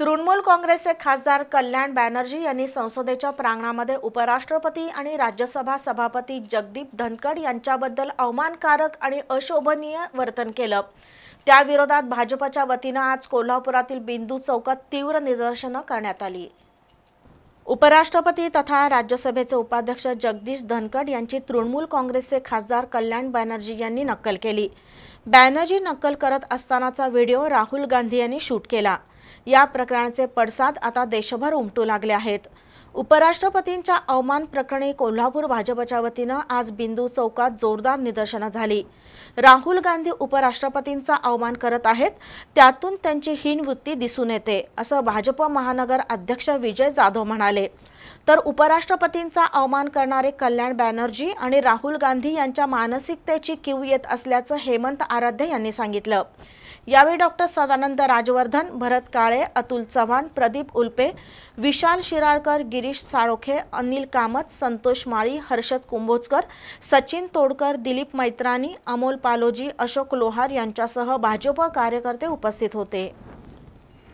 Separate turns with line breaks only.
तृणमूल काँग्रेसचे खासदार कल्याण बॅनर्जी यांनी संसदेच्या प्रांगणामध्ये उपराष्ट्रपती आणि राज्यसभा सभापती जगदीप धनकड यांच्याबद्दल अवमानकारक आणि अशोभनीय वर्तन केलं त्याविरोधात भाजपच्या वतीनं आज कोल्हापुरातील बिंदू चौकात तीव्र निदर्शनं करण्यात आली उपराष्ट्रपती तथा राज्यसभेचे उपाध्यक्ष जगदीश धनखड यांची तृणमूल काँग्रेसचे खासदार कल्याण बॅनर्जी यांनी नक्कल केली बॅनर्जी नक्कल करत असतानाचा व्हिडिओ राहुल गांधी यांनी शूट केला या प्रकरणाचे पडसाद आता देशभर उमटू लागले आहेत उपराष्ट्रपतींच्या अवमान प्रकरणी कोल्हापूर भाजपच्या वतीनं आज बिंदू चौकात जोरदार निदर्शनं झाली राहुल गांधी उपराष्ट्रपतींचा अवमान करत आहेत त्यातून त्यांची हीन वृत्ती दिसून येते असं भाजप महानगर अध्यक्ष विजय जाधव म्हणाले तर उपराष्ट्रपतींचा अवमान करणारे कल्याण बॅनर्जी आणि राहुल गांधी यांच्या मानसिकतेची किव येत असल्याचं हेमंत आराध्य यांनी सांगितलं यावेळी डॉक्टर सदानंद राजवर्धन भरत काळे अतुल चव्हाण प्रदीप उल्पे विशाल शिराळकर गिरीश साळोखे अनिल कामत संतोष माळी हर्षद कुंभोजकर सचिन तोडकर दिलीप मैत्रानी अमोल पालोजी अशोक लोहार यांच्यासह भाजप कार्यकर्ते उपस्थित होते